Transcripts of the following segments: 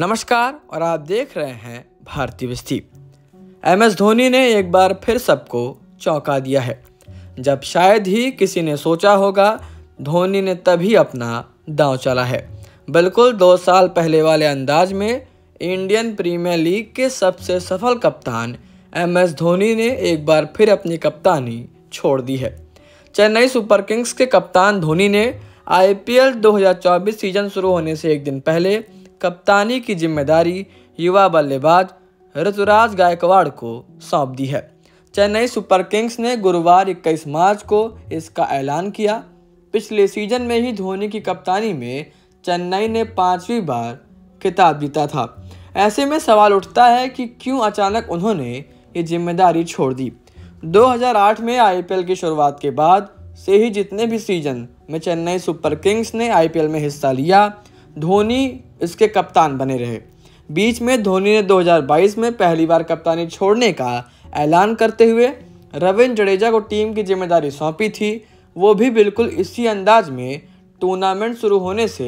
नमस्कार और आप देख रहे हैं भारतीय विस्तीप एम एस धोनी ने एक बार फिर सबको चौंका दिया है जब शायद ही किसी ने सोचा होगा धोनी ने तभी अपना दांव चला है बिल्कुल दो साल पहले वाले अंदाज में इंडियन प्रीमियर लीग के सबसे सफल कप्तान एम एस धोनी ने एक बार फिर अपनी कप्तानी छोड़ दी है चेन्नई सुपर किंग्स के कप्तान धोनी ने आईपीएल 2024 सीजन शुरू होने से एक दिन पहले कप्तानी की जिम्मेदारी युवा बल्लेबाज ऋतुराज गायकवाड़ को सौंप दी है चेन्नई सुपर किंग्स ने गुरुवार 21 मार्च को इसका ऐलान किया पिछले सीजन में ही धोनी की कप्तानी में चेन्नई ने पांचवी बार खिताब जीता था ऐसे में सवाल उठता है कि क्यों अचानक उन्होंने ये जिम्मेदारी छोड़ दी 2008 में आईपीएल की शुरुआत के बाद से ही जितने भी सीजन में चेन्नई सुपर किंग्स ने आईपीएल में हिस्सा लिया धोनी इसके कप्तान बने रहे बीच में धोनी ने 2022 में पहली बार कप्तानी छोड़ने का ऐलान करते हुए रविंद्र जडेजा को टीम की जिम्मेदारी सौंपी थी वो भी बिल्कुल इसी अंदाज में टूर्नामेंट शुरू होने से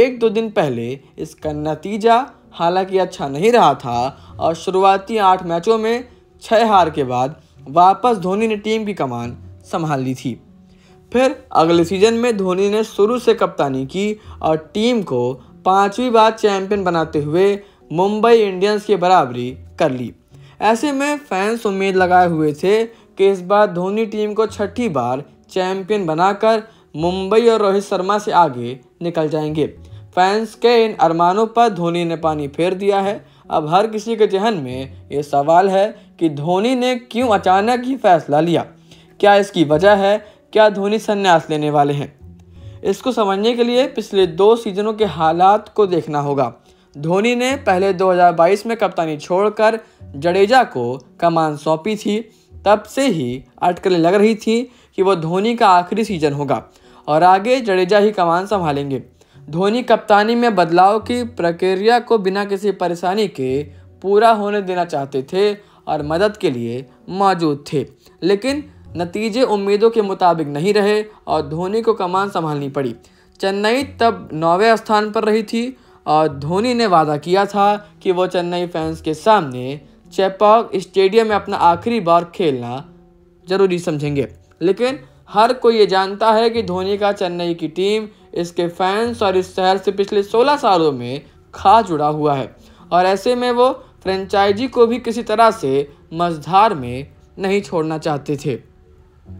एक दो दिन पहले इसका नतीजा हालांकि अच्छा नहीं रहा था और शुरुआती आठ मैचों में छः हार के बाद वापस धोनी ने टीम की कमान संभाल ली थी फिर अगले सीजन में धोनी ने शुरू से कप्तानी की और टीम को पांचवी बार चैंपियन बनाते हुए मुंबई इंडियंस की बराबरी कर ली ऐसे में फैंस उम्मीद लगाए हुए थे कि इस बार धोनी टीम को छठी बार चैंपियन बनाकर मुंबई और रोहित शर्मा से आगे निकल जाएंगे फैंस के इन अरमानों पर धोनी ने पानी फेर दिया है अब हर किसी के जहन में ये सवाल है कि धोनी ने क्यों अचानक ही फैसला लिया क्या इसकी वजह है क्या धोनी संन्यास लेने वाले हैं इसको समझने के लिए पिछले दो सीजनों के हालात को देखना होगा धोनी ने पहले 2022 में कप्तानी छोड़कर जडेजा को कमान सौंपी थी तब से ही अटकलें लग रही थी कि वो धोनी का आखिरी सीजन होगा और आगे जडेजा ही कमान संभालेंगे धोनी कप्तानी में बदलाव की प्रक्रिया को बिना किसी परेशानी के पूरा होने देना चाहते थे और मदद के लिए मौजूद थे लेकिन नतीजे उम्मीदों के मुताबिक नहीं रहे और धोनी को कमान संभालनी पड़ी चेन्नई तब नौवे स्थान पर रही थी और धोनी ने वादा किया था कि वो चेन्नई फैंस के सामने चेपॉक स्टेडियम में अपना आखिरी बार खेलना जरूरी समझेंगे लेकिन हर कोई ये जानता है कि धोनी का चेन्नई की टीम इसके फैंस और इस शहर से पिछले 16 सालों में खा जुड़ा हुआ है और ऐसे में वो फ्रेंचाइजी को भी किसी तरह से मझधार में नहीं छोड़ना चाहते थे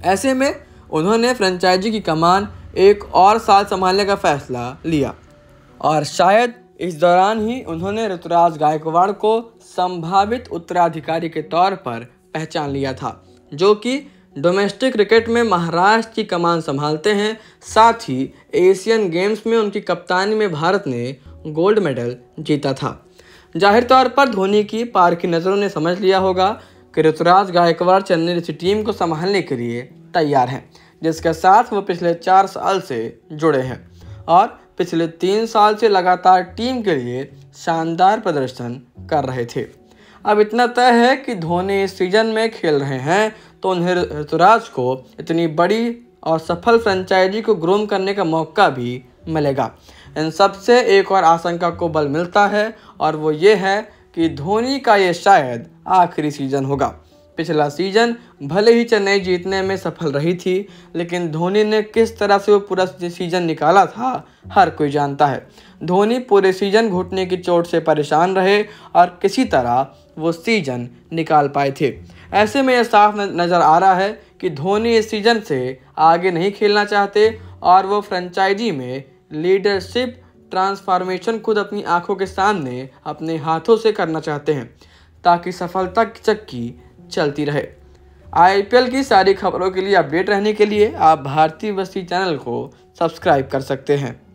ऐसे में उन्होंने फ्रेंचाइजी की कमान एक और साल संभालने का फैसला लिया और शायद इस दौरान ही उन्होंने ऋतुराज गायकवाड़ को संभावित उत्तराधिकारी के तौर पर पहचान लिया था जो कि डोमेस्टिक क्रिकेट में महाराष्ट्र की कमान संभालते हैं साथ ही एशियन गेम्स में उनकी कप्तानी में भारत ने गोल्ड मेडल जीता था जाहिर तौर पर धोनी की पार की नज़रों ने समझ लिया होगा कि ऋतुराज गायकवाड़ चेन्नई जैसी टीम को संभालने के लिए तैयार हैं जिसके साथ वो पिछले चार साल से जुड़े हैं और पिछले तीन साल से लगातार टीम के लिए शानदार प्रदर्शन कर रहे थे अब इतना तय है कि धोनी इस सीजन में खेल रहे हैं तो उन्हें ऋतुराज को इतनी बड़ी और सफल फ्रेंचाइजी को ग्रूम करने का मौका भी मिलेगा इन सबसे एक और आशंका को बल मिलता है और वो ये है कि धोनी का ये शायद आखिरी सीज़न होगा पिछला सीजन भले ही चेन्नई जीतने में सफल रही थी लेकिन धोनी ने किस तरह से वो पूरा सीजन निकाला था हर कोई जानता है धोनी पूरे सीजन घुटने की चोट से परेशान रहे और किसी तरह वो सीजन निकाल पाए थे ऐसे में यह साफ नज़र आ रहा है कि धोनी इस सीजन से आगे नहीं खेलना चाहते और वो फ्रेंचाइजी में लीडरशिप ट्रांसफॉर्मेशन खुद अपनी आंखों के सामने अपने हाथों से करना चाहते हैं ताकि सफलता की चक्की चलती रहे आईपीएल की सारी खबरों के लिए अपडेट रहने के लिए आप भारतीय बस्ती चैनल को सब्सक्राइब कर सकते हैं